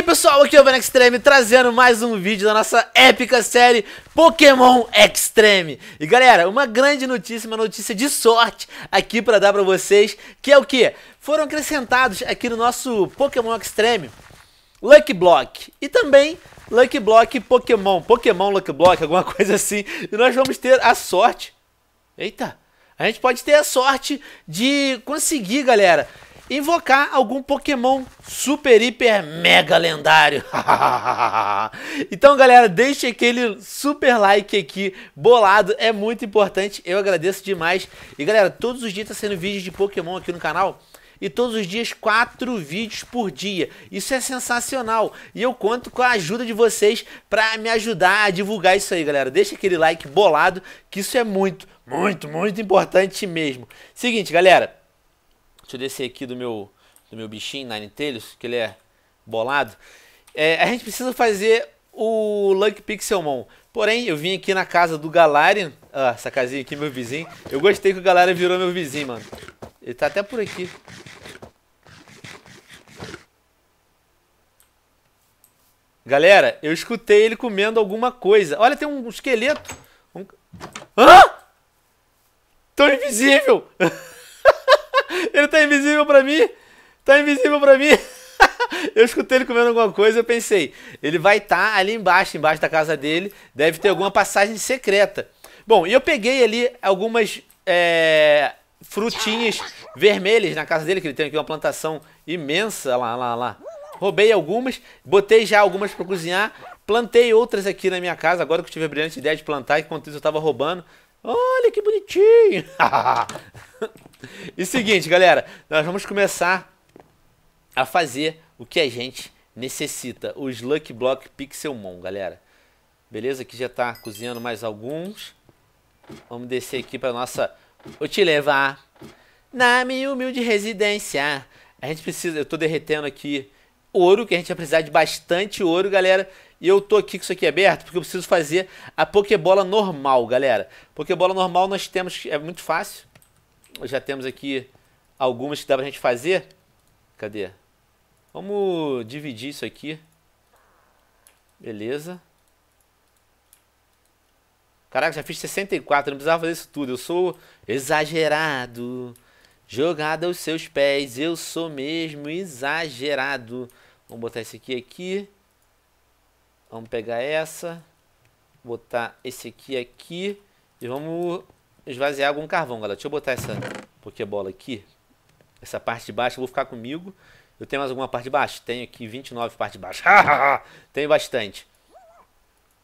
aí pessoal, aqui é o Ben Extreme trazendo mais um vídeo da nossa épica série Pokémon Extreme E galera, uma grande notícia, uma notícia de sorte aqui pra dar pra vocês Que é o que? Foram acrescentados aqui no nosso Pokémon Extreme Lucky Block e também Lucky Block Pokémon Pokémon Lucky Block, alguma coisa assim E nós vamos ter a sorte Eita, a gente pode ter a sorte de conseguir galera invocar algum Pokémon super, hiper, mega lendário. então, galera, deixe aquele super like aqui, bolado, é muito importante, eu agradeço demais. E, galera, todos os dias tá sendo vídeo de Pokémon aqui no canal e todos os dias quatro vídeos por dia. Isso é sensacional e eu conto com a ajuda de vocês para me ajudar a divulgar isso aí, galera. Deixa aquele like bolado, que isso é muito, muito, muito importante mesmo. Seguinte, galera, Deixa eu descer aqui do meu, do meu bichinho, Nine Tails, que ele é bolado. É, a gente precisa fazer o Lucky Pixelmon. Porém, eu vim aqui na casa do Galarian. Ah, essa casinha aqui, meu vizinho. Eu gostei que o Galarian virou meu vizinho, mano. Ele tá até por aqui. Galera, eu escutei ele comendo alguma coisa. Olha, tem um esqueleto. Um... Hã? Tão invisível! Ele tá invisível pra mim. Tá invisível pra mim. eu escutei ele comendo alguma coisa eu pensei, ele vai estar tá ali embaixo, embaixo da casa dele, deve ter alguma passagem secreta. Bom, e eu peguei ali algumas é, frutinhas vermelhas na casa dele, que ele tem aqui uma plantação imensa, lá, lá, lá. Roubei algumas, botei já algumas para cozinhar, plantei outras aqui na minha casa, agora que eu tive a brilhante ideia de plantar, enquanto isso eu estava roubando. Olha que bonitinho! e seguinte, galera, nós vamos começar a fazer o que a gente necessita, os Lucky Block Pixelmon, galera. Beleza? Aqui já tá cozinhando mais alguns. Vamos descer aqui para nossa... Vou te levar na minha humilde residência. A gente precisa... Eu tô derretendo aqui ouro, que a gente vai precisar de bastante ouro, galera. E eu tô aqui com isso aqui aberto porque eu preciso fazer a Pokébola normal, galera. Pokébola normal nós temos, é muito fácil. Já temos aqui algumas que dá pra gente fazer. Cadê? Vamos dividir isso aqui. Beleza. Caraca, já fiz 64, não precisava fazer isso tudo. Eu sou exagerado. Jogada aos seus pés, eu sou mesmo exagerado. Vamos botar esse aqui aqui. Vamos pegar essa, botar esse aqui aqui e vamos esvaziar algum carvão, galera. Deixa eu botar essa bola aqui. Essa parte de baixo eu vou ficar comigo. Eu tenho mais alguma parte de baixo? Tenho aqui 29 parte de baixo. tenho bastante.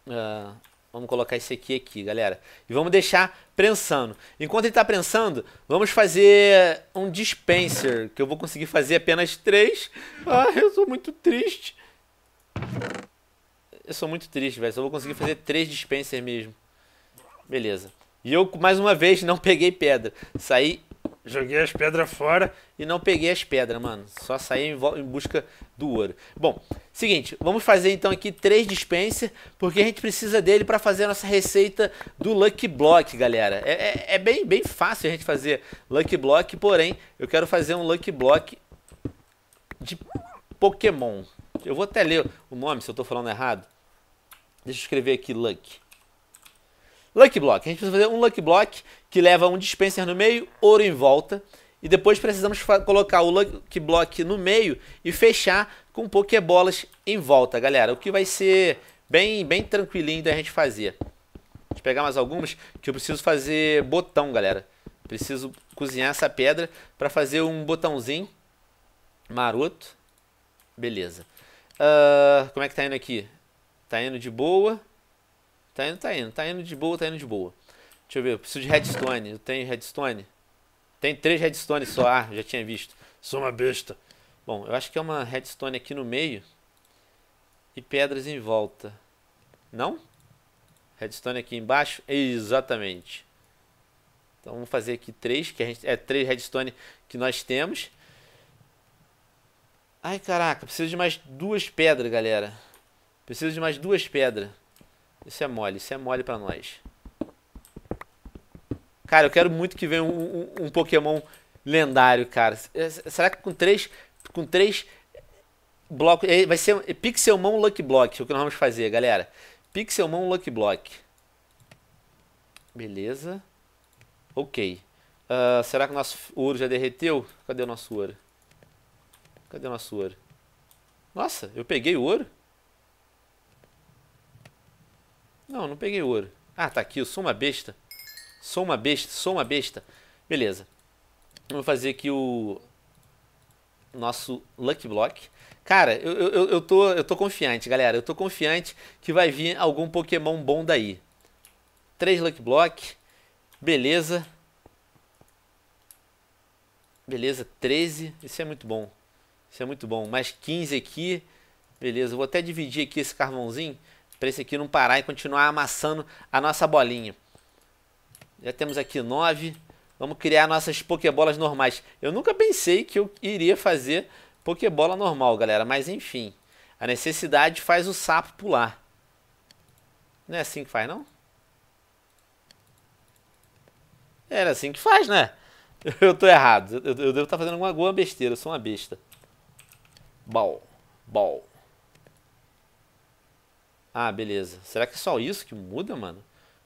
Uh, vamos colocar esse aqui aqui, galera. E vamos deixar prensando. Enquanto ele está prensando, vamos fazer um dispenser, que eu vou conseguir fazer apenas três. Ah, eu sou muito triste. Eu sou muito triste, velho. Só vou conseguir fazer três dispensers mesmo. Beleza. E eu, mais uma vez, não peguei pedra. Saí, joguei as pedras fora e não peguei as pedras, mano. Só saí em, busca do ouro. Bom, seguinte, vamos fazer então aqui três dispensers, porque a gente precisa dele para fazer a nossa receita do Lucky Block, galera. É, é, é, bem, bem fácil a gente fazer Lucky Block, porém, eu quero fazer um Lucky Block de Pokémon. Eu vou até ler o nome se eu estou falando errado. Deixa eu escrever aqui Luck. Luck Block. A gente precisa fazer um Luck Block que leva um dispenser no meio, ouro em volta. E depois precisamos colocar o Luck Block no meio e fechar com Pokébolas em volta, galera. O que vai ser bem, bem tranquilinho da gente fazer. Deixa eu pegar mais algumas que eu preciso fazer botão, galera. Preciso cozinhar essa pedra para fazer um botãozinho maroto. Beleza. Uh, como é que tá indo aqui? Tá indo de boa. Tá indo, tá indo. Tá indo de boa, tá indo de boa. Deixa eu ver, eu preciso de redstone. Eu tenho redstone? Tem três redstone só. Ah, já tinha visto. Sou uma besta. Bom, eu acho que é uma redstone aqui no meio. E pedras em volta. Não? Redstone aqui embaixo? Exatamente. Então vamos fazer aqui três, que a gente, é três redstone que nós temos. Ai, caraca, preciso de mais duas pedras, galera. Preciso de mais duas pedras. Isso é mole, isso é mole pra nós. Cara, eu quero muito que venha um, um, um Pokémon lendário, cara. É, será que com três, com três blocos... É, vai ser é Pixelmon Lucky Block, o que nós vamos fazer, galera. Pixelmon Lucky Block. Beleza. Ok. Uh, será que o nosso ouro já derreteu? Cadê o nosso ouro? Cadê o nosso ouro? Nossa, eu peguei o ouro? Não, não peguei ouro. Ah, tá aqui, eu sou uma besta. Sou uma besta, sou uma besta. Beleza. Vamos fazer aqui o nosso Lucky Block. Cara, eu, eu, eu, tô, eu tô confiante, galera. Eu tô confiante que vai vir algum Pokémon bom daí. Três Lucky Block. Beleza. Beleza, 13. Isso é muito bom. Isso é muito bom. Mais 15 aqui. Beleza, vou até dividir aqui esse carvãozinho para esse aqui não parar e continuar amassando a nossa bolinha. Já temos aqui 9. Vamos criar nossas pokebolas normais. Eu nunca pensei que eu iria fazer pokebola normal, galera. Mas enfim, a necessidade faz o sapo pular. Não é assim que faz, não? Era assim que faz, né? Eu tô errado. Eu, devo estar tá fazendo alguma, besteira. Eu sou uma besta. Bom, bom. Ah, beleza. Será que é só isso que muda, mano?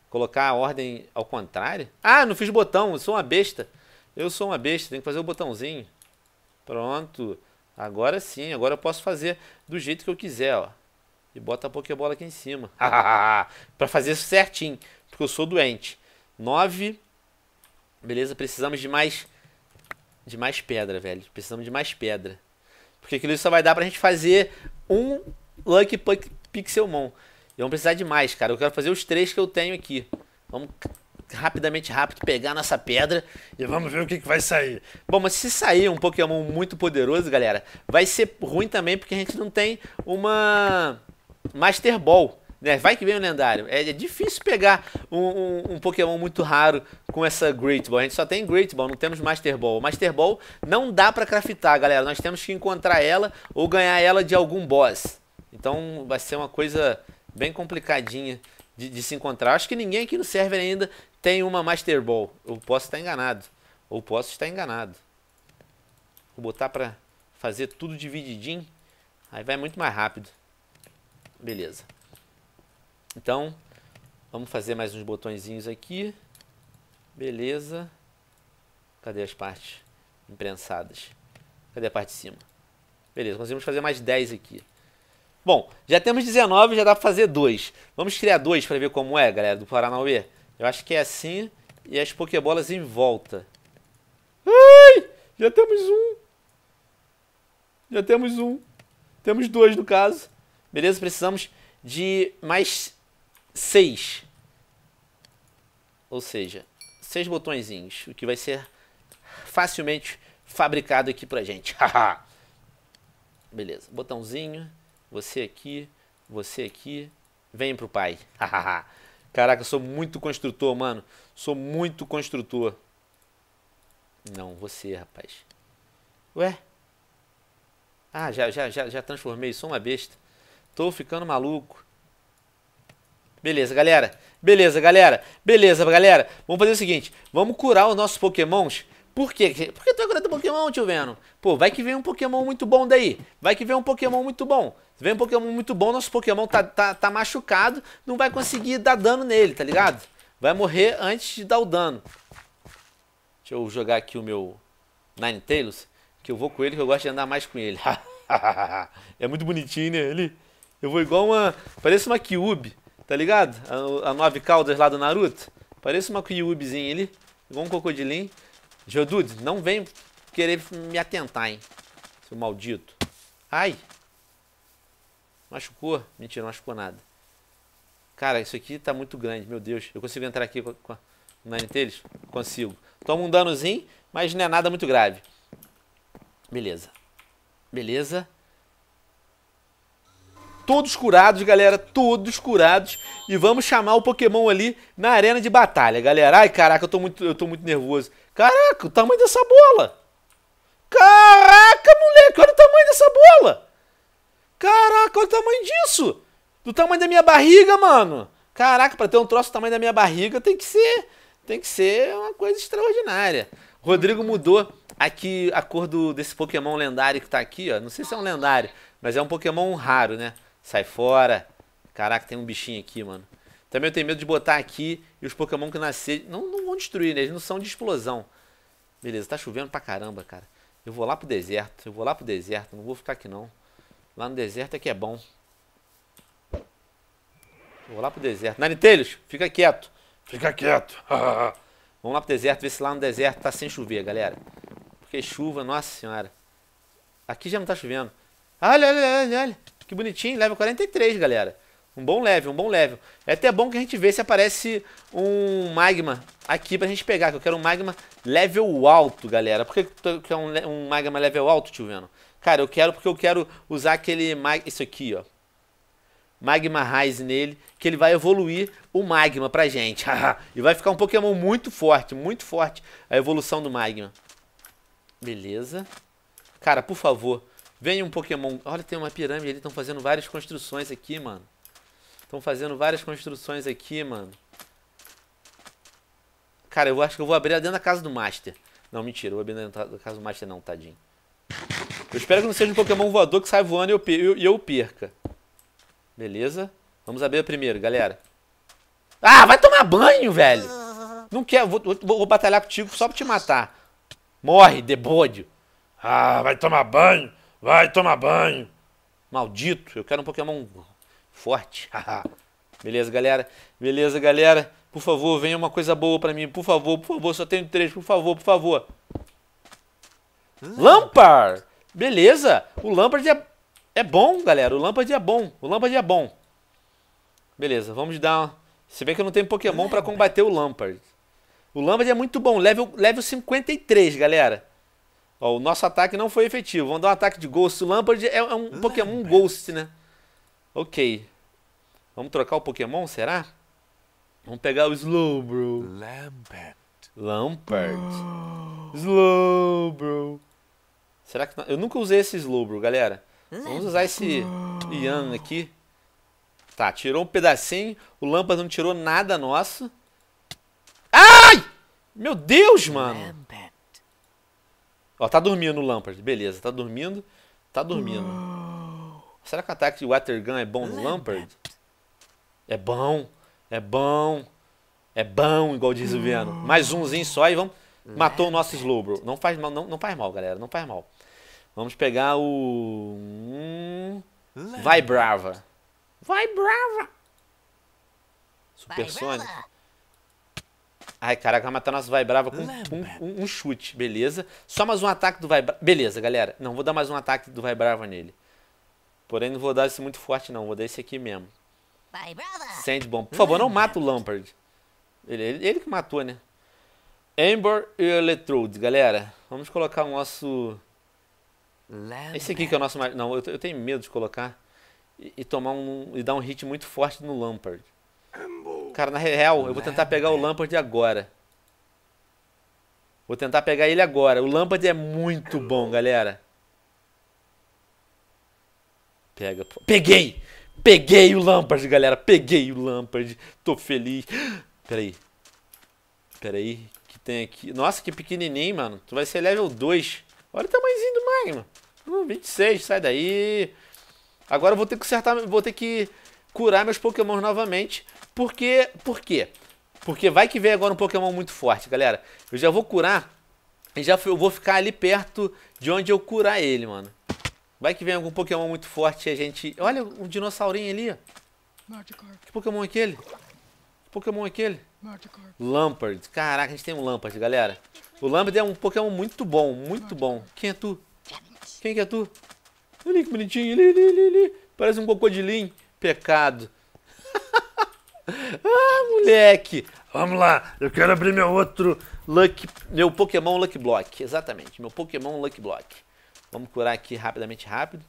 Colocar a ordem ao contrário? Ah, não fiz botão, eu sou uma besta. Eu sou uma besta, tem que fazer o botãozinho. Pronto. Agora sim, agora eu posso fazer do jeito que eu quiser, ó. E bota a Pokébola aqui em cima. para fazer isso certinho, porque eu sou doente. 9. Beleza, precisamos de mais de mais pedra, velho. Precisamos de mais pedra. Porque aquilo só vai dar pra gente fazer um Lucky Puck Pixelmon. E vamos precisar de mais, cara. Eu quero fazer os três que eu tenho aqui. Vamos rapidamente, rápido, pegar nossa pedra e vamos ver o que, que vai sair. Bom, mas se sair um Pokémon muito poderoso, galera, vai ser ruim também porque a gente não tem uma Master Ball. Né? Vai que vem o lendário. É, é difícil pegar um, um, um, Pokémon muito raro com essa Great Ball. A gente só tem Great Ball, não temos Master Ball. Master Ball não dá pra craftar, galera. Nós temos que encontrar ela ou ganhar ela de algum boss. Então vai ser uma coisa bem complicadinha de, de, se encontrar. Acho que ninguém aqui no server ainda tem uma Master Ball. Eu posso estar enganado. Ou posso estar enganado. Vou botar para fazer tudo divididinho. Aí vai muito mais rápido. Beleza. Então, vamos fazer mais uns botõezinhos aqui. Beleza. Cadê as partes imprensadas? Cadê a parte de cima? Beleza, conseguimos fazer mais 10 aqui. Bom, já temos 19, já dá para fazer dois. Vamos criar dois para ver como é, galera, do Paranauê. Eu acho que é assim e as Pokébolas em volta. Ai! Já temos um. Já temos um. Temos dois, no caso. Beleza, precisamos de mais seis. Ou seja, seis botõezinhos, o que vai ser facilmente fabricado aqui pra gente. Beleza, botãozinho você aqui, você aqui, vem pro pai. Caraca, eu sou muito construtor, mano. Sou muito construtor. Não, você, rapaz. Ué? Ah, já, já, já, já transformei, sou uma besta. Tô ficando maluco. Beleza, galera. Beleza, galera. Beleza, galera. Vamos fazer o seguinte. Vamos curar os nossos pokémons por quê? Por que tu é grande Pokémon, tio Venom? Pô, vai que vem um Pokémon muito bom daí. Vai que vem um Pokémon muito bom. Se vem um Pokémon muito bom, nosso Pokémon tá, tá, tá machucado, não vai conseguir dar dano nele, tá ligado? Vai morrer antes de dar o dano. Deixa eu jogar aqui o meu Ninetales, que eu vou com ele, que eu gosto de andar mais com ele. é muito bonitinho, né? Ele, eu vou igual uma... Parece uma Kyubi, tá ligado? A, a nove caudas lá do Naruto. Parece uma Kyubizinha ali, igual um crocodilinho. Geodudes, não vem querer me atentar, hein? Seu maldito. Ai! Machucou? Mentira, não machucou nada. Cara, isso aqui tá muito grande, meu Deus. Eu consigo entrar aqui com, a na deles? Consigo. Toma um danozinho, mas não é nada muito grave. Beleza. Beleza. Todos curados, galera. Todos curados. E vamos chamar o Pokémon ali na arena de batalha, galera. Ai, caraca, eu tô muito, eu tô muito nervoso. Caraca, o tamanho dessa bola! Caraca, moleque, olha o tamanho dessa bola! Caraca, olha o tamanho disso! Do tamanho da minha barriga, mano! Caraca, para ter um troço do tamanho da minha barriga tem que ser, tem que ser uma coisa extraordinária. Rodrigo mudou aqui a cor do, desse Pokémon lendário que tá aqui, ó. Não sei se é um lendário, mas é um Pokémon raro, né? Sai fora. Caraca, tem um bichinho aqui, mano. Também eu tenho medo de botar aqui e os Pokémon que nascer não, não vão destruir, né? Eles não são de explosão. Beleza, tá chovendo pra caramba, cara. Eu vou lá pro deserto, eu vou lá pro deserto, não vou ficar aqui não. Lá no deserto é que é bom. Eu vou lá pro deserto. Narintelhos, fica quieto. Fica quieto. Vamos lá pro deserto, ver se lá no deserto tá sem chover, galera. Porque chuva, nossa senhora. Aqui já não tá chovendo. Olha, olha, olha, olha. Que bonitinho, leva 43, galera. Um bom level, um bom level. É até bom que a gente vê se aparece um magma aqui pra gente pegar. Que eu quero um magma level alto, galera. Por que tu quer um, um magma level alto, tio Veno? Cara, eu quero porque eu quero usar aquele magma... Isso aqui, ó. Magma Rise nele, que ele vai evoluir o Magma pra gente. e vai ficar um Pokémon muito forte, muito forte a evolução do Magma. Beleza. Cara, por favor, venha um Pokémon... Olha, tem uma pirâmide, eles estão fazendo várias construções aqui, mano. Estão fazendo várias construções aqui, mano. Cara, eu acho que eu vou abrir dentro da casa do Master. Não, mentira, eu vou abrir dentro da casa do Master não, tadinho. Eu espero que não seja um Pokémon voador que sai voando e eu, eu, eu perca. Beleza. Vamos abrir primeiro, galera. Ah, vai tomar banho, velho. Não quero, vou, vou, vou batalhar contigo só pra te matar. Morre, debôdio. Ah, vai tomar banho. Vai tomar banho. Maldito, eu quero um Pokémon Forte. Beleza, galera? Beleza, galera? Por favor, venha uma coisa boa para mim. Por favor, por favor. Só tenho três. Por favor, por favor. Ah. Lampard! Beleza. O Lampard é, é bom, galera. O Lampard é bom. O Lampard é bom. Beleza, vamos dar... Se bem que eu não tenho Pokémon para combater o Lampard. O Lampard é muito bom. Level, level 53, galera. Ó, o nosso ataque não foi efetivo. Vamos dar um ataque de Ghost. O Lampard é, um ah, Pokémon Ghost, né? Ok. Vamos trocar o Pokémon, será? Vamos pegar o Slowbro. Lampert. Lampert. Slowbro. Será que. Não? Eu nunca usei esse Slowbro, galera. Vamos usar esse Ian aqui. Tá, tirou um pedacinho. O Lampard não tirou nada nosso. Ai! Meu Deus, mano. Ó, tá dormindo o Lampard. Beleza, tá dormindo. Tá dormindo. Será que o ataque de Water Gun é bom no Lampert? Lampard? É bom, é bom, é bom, igual diz o Viano. Mais umzinho só e vamos. Matou o nosso Slowbro. Não faz mal, não, não faz mal, galera. Não faz mal. Vamos pegar o. Hum, vai Brava. Vai Brava! Supersônico. Ai, caraca, vai matar nosso Vai Brava com um, um, um, chute, beleza. Só mais um ataque do Vai Brava. Beleza, galera. Não, vou dar mais um ataque do Vai Brava nele. Porém, não vou dar esse muito forte, não. Vou dar esse aqui mesmo bom. Por favor, não mata o Lampard. Ele, ele, ele, que matou, né? Amber e Electrode, galera. Vamos colocar o nosso... Esse aqui que é o nosso... Não, eu, eu tenho medo de colocar e, e, tomar um... E dar um hit muito forte no Lampard. Cara, na real, eu vou tentar pegar o Lampard agora. Vou tentar pegar ele agora. O Lampard é muito bom, galera. Pega. Peguei! Peguei o Lampard, galera. Peguei o Lampard. Tô feliz. Peraí. Peraí. O que tem aqui? Nossa, que pequenininho, mano. Tu vai ser level 2. Olha o tamanhozinho do Magma. Uh, 26, sai daí. Agora eu vou ter que consertar, vou ter que curar meus pokémons novamente. Porque, por quê? Porque vai que vem agora um pokémon muito forte, galera. Eu já vou curar e já eu vou ficar ali perto de onde eu curar ele, mano. Vai que vem algum Pokémon muito forte e a gente... Olha, um dinossaurinho ali, ó. Que Pokémon é aquele? Que Pokémon é aquele? Lampard. Caraca, a gente tem um Lampard, galera. O Lampard é um Pokémon muito bom, muito bom. Quem é tu? Quem que é tu? Olha que bonitinho. Li, li, li, li. Parece um crocodilinho. Pecado. ah, moleque. Vamos lá. Eu quero abrir meu outro Lucky... Meu Pokémon Lucky Block. Exatamente. Meu Pokémon Lucky Block. Vamos curar aqui rapidamente, rápido.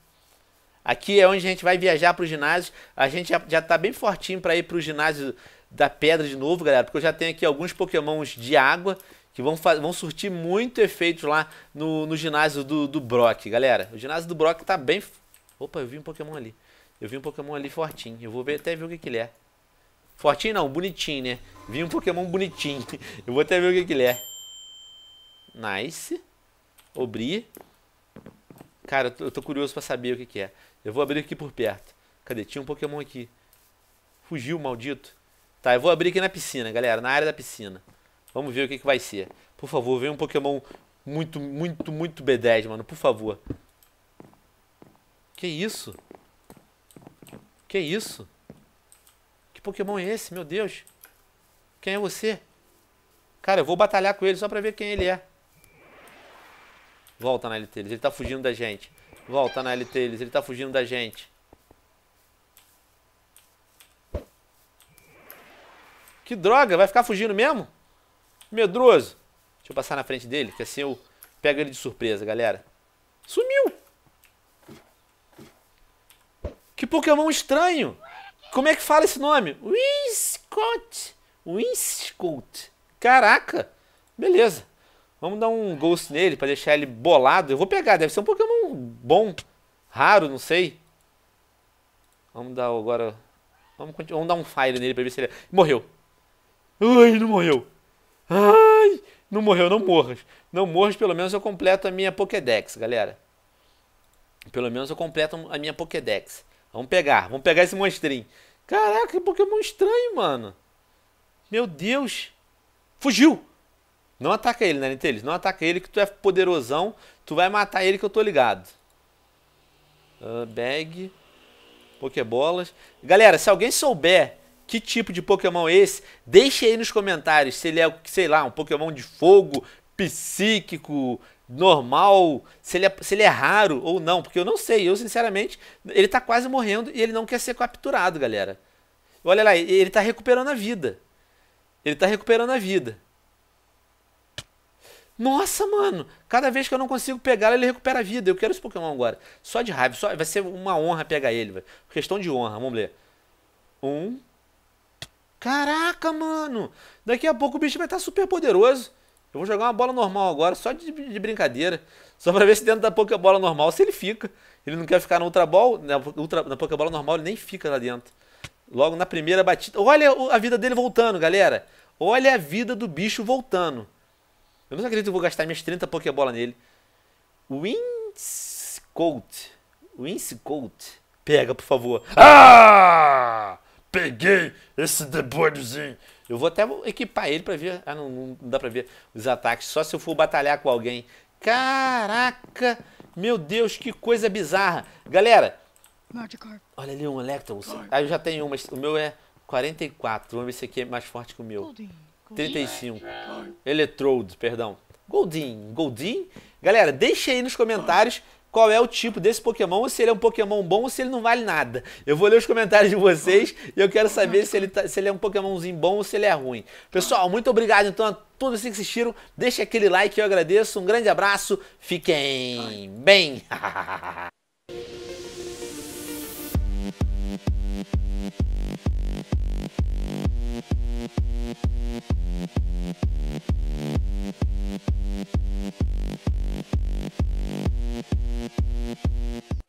Aqui é onde a gente vai viajar para o ginásio. A gente já, já tá bem fortinho para ir para o ginásio da pedra de novo, galera, porque eu já tenho aqui alguns pokémons de água que vão, vão surtir muito efeito lá no, no ginásio do, do Brock, galera. O ginásio do Brock tá bem... Opa, eu vi um pokémon ali. Eu vi um pokémon ali fortinho. Eu vou ver, até ver o que, que ele é. Fortinho não, bonitinho, né? Vi um pokémon bonitinho. eu vou até ver o que, que ele é. Nice. Obri. Cara, eu tô, eu tô curioso para saber o que, que é. Eu vou abrir aqui por perto. Cadê? Tinha um Pokémon aqui. Fugiu, maldito. Tá, eu vou abrir aqui na piscina, galera. Na área da piscina. Vamos ver o que, que vai ser. Por favor, vem um Pokémon muito, muito, muito B10, mano. Por favor. Que isso? Que isso? Que Pokémon é esse? Meu Deus. Quem é você? Cara, eu vou batalhar com ele só pra ver quem ele é. Volta na LT Ele tá fugindo da gente. Volta na LT Ele tá fugindo da gente. Que droga, vai ficar fugindo mesmo? Medroso. Deixa eu passar na frente dele, que assim eu pego ele de surpresa, galera. Sumiu! Que Pokémon estranho! Como é que fala esse nome? Winscott! Winscott! Caraca! Beleza. Vamos dar um ghost nele para deixar ele bolado. Eu vou pegar, deve ser um Pokémon bom, raro, não sei. Vamos dar agora... Vamos, vamos dar um fire nele para ver se ele... Morreu. Ai, não morreu. Ai, não morreu, não morras. Não morras, pelo menos eu completo a minha Pokédex, galera. Pelo menos eu completo a minha Pokédex. Vamos pegar, vamos pegar esse monstrinho. Caraca, que Pokémon estranho, mano. Meu Deus. Fugiu. Não ataca ele, né, Nintelis? Não ataca ele que tu é poderosão. Tu vai matar ele que eu tô ligado. Uh, bag. Pokébolas. Galera, se alguém souber que tipo de Pokémon é esse, deixe aí nos comentários se ele é, sei lá, um Pokémon de fogo, psíquico, normal, se ele, é, se ele é raro ou não, porque eu não sei. Eu, sinceramente, ele tá quase morrendo e ele não quer ser capturado, galera. Olha lá, ele tá recuperando a vida. Ele tá recuperando a vida. Nossa, mano, cada vez que eu não consigo pegar ele recupera a vida. Eu quero esse Pokémon agora. Só de raiva, só vai ser uma honra pegar ele, velho. Questão de honra, vamos ler. Um. Caraca, mano. Daqui a pouco o bicho vai estar tá super poderoso. Eu vou jogar uma bola normal agora, só de, de brincadeira. Só pra ver se dentro da Pokébola normal, se ele fica. Ele não quer ficar na Ultra Ball, na, ultra, na Pokébola normal ele nem fica lá dentro. Logo na primeira batida. Olha a vida dele voltando, galera. Olha a vida do bicho voltando. Eu não acredito que eu vou gastar minhas 30 Pokébola nele. Winscote. Winscote. Pega, por favor. Ah! Peguei esse demôniozinho. Eu vou até equipar ele pra ver. Ah, não, não dá pra ver os ataques. Só se eu for batalhar com alguém. Caraca! Meu Deus, que coisa bizarra. Galera. Olha ali um Electabuzz. Ah, eu já tenho um, mas o meu é 44. Vamos ver se aqui é mais forte que o meu. 35. Electrode, é perdão. Goldin, Goldin. Galera, deixa aí nos comentários qual é o tipo desse Pokémon, se ele é um Pokémon bom ou se ele não vale nada. Eu vou ler os comentários de vocês e eu quero saber se ele, tá, se ele é um Pokémonzinho bom ou se ele é ruim. Pessoal, muito obrigado então a todos que assistiram. Deixa aquele like, eu agradeço. Um grande abraço. Fiquem bem. Thank you.